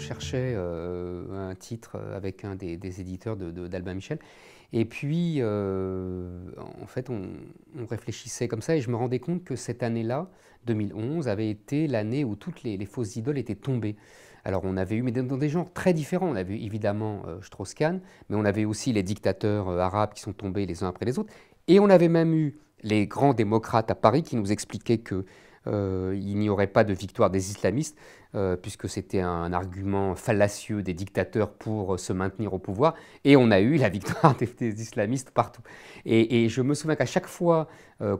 cherchais euh, un titre euh, avec un des, éditeurs d'Albin de, Michel. Et puis, euh, en fait, on, réfléchissait comme ça et je me rendais compte que cette année-là, 2011, avait été l'année où toutes les, fausses idoles étaient tombées. Alors on avait eu, mais dans des genres très différents, on avait eu évidemment Strauss-Kahn, mais on avait aussi les dictateurs arabes qui sont tombés les uns après les autres, et on avait même eu les grands démocrates à Paris qui nous expliquaient que euh, il n'y aurait pas de victoire des islamistes, euh, puisque c'était un argument fallacieux des dictateurs pour euh, se maintenir au pouvoir. Et on a eu la victoire des, islamistes partout. Et, je me souviens qu'à chaque fois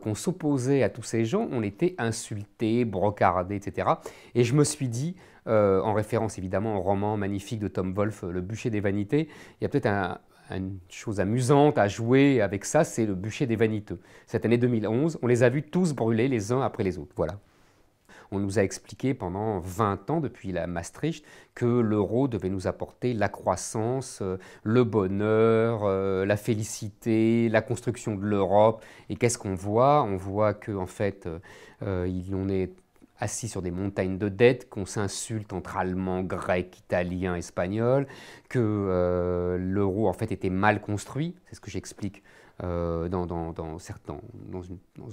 qu'on s'opposait à tous ces gens, on était insulté, brocardé, etc. Et je me suis dit, en référence évidemment au roman magnifique de Tom Wolfe, Le bûcher des vanités, il y a peut-être un, une chose amusante à jouer avec ça, c'est le bûcher des vaniteux. Cette année 2011, on les a vus tous brûler les uns après les autres. Voilà. On nous a expliqué pendant 20 ans, depuis la Maastricht, que l'euro devait nous apporter la croissance, euh, le bonheur, euh, la félicité, la construction de l'Europe. Et qu'est-ce qu'on voit On voit qu'en en fait, euh, il en est assis sur des montagnes de dettes, qu'on s'insulte entre Allemands, Grecs, Italiens, Espagnols, que euh, l'euro en fait était mal construit, c'est ce que j'explique euh, dans,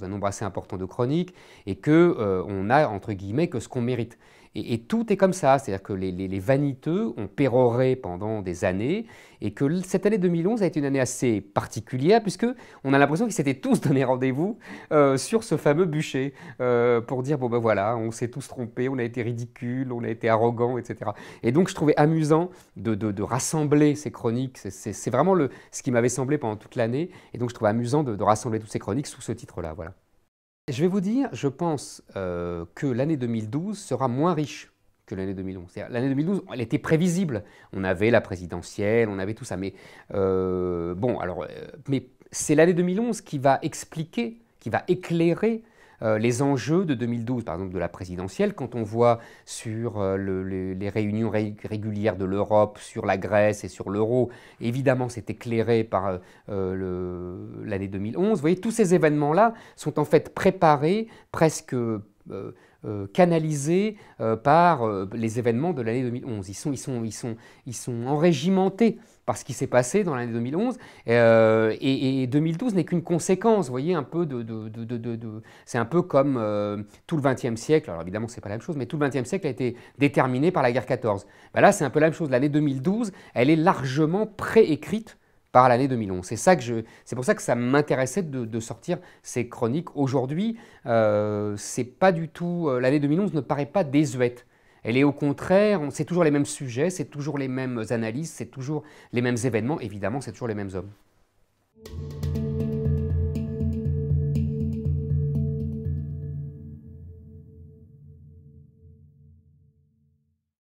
un nombre assez important de chroniques, et que euh, on a entre guillemets que ce qu'on mérite. Et, tout est comme ça, c'est-à-dire que les, vaniteux ont péroré pendant des années, et que cette année 2011 a été une année assez particulière, puisque on a l'impression qu'ils s'étaient tous donné rendez-vous euh, sur ce fameux bûcher, euh, pour dire, bon ben voilà, on s'est tous trompés, on a été ridicules, on a été arrogants, etc. Et donc je trouvais amusant de, rassembler ces chroniques, c'est vraiment ce qui m'avait semblé pendant toute l'année, et donc je trouvais amusant de, de rassembler toutes ces chroniques sous ce titre-là, voilà. Je vais vous dire, je pense euh, que l'année 2012 sera moins riche que l'année 2011. L'année 2012, elle était prévisible. On avait la présidentielle, on avait tout ça. Mais euh, bon, alors, euh, mais c'est l'année 2011 qui va expliquer, qui va éclairer euh, les enjeux de 2012, par exemple de la présidentielle, quand on voit sur euh, les, réunions régulières de l'Europe, sur la Grèce et sur l'euro, évidemment c'est éclairé par euh, l'année 2011. Vous voyez, tous ces événements-là sont en fait préparés presque euh, canalisés euh, par euh, les événements de l'année 2011. Ils sont, ils, sont, ils, sont, ils sont enrégimentés par ce qui s'est passé dans l'année 2011. Et, 2012 n'est qu'une conséquence, vous voyez, un peu de... c'est un peu comme tout le XXe siècle. Alors évidemment, c'est pas la même chose, mais tout le XXe siècle a été déterminé par la guerre 14. Ben là, c'est un peu la même chose. L'année 2012, elle est largement préécrite par l'année 2011. C'est ça que je, c'est pour ça que ça m'intéressait de, sortir ces chroniques aujourd'hui. Euh, c'est pas du tout euh, l'année 2011 ne paraît pas désuète. Elle est au contraire, c'est toujours les mêmes sujets, c'est toujours les mêmes analyses, c'est toujours les mêmes événements. Évidemment, c'est toujours les mêmes hommes.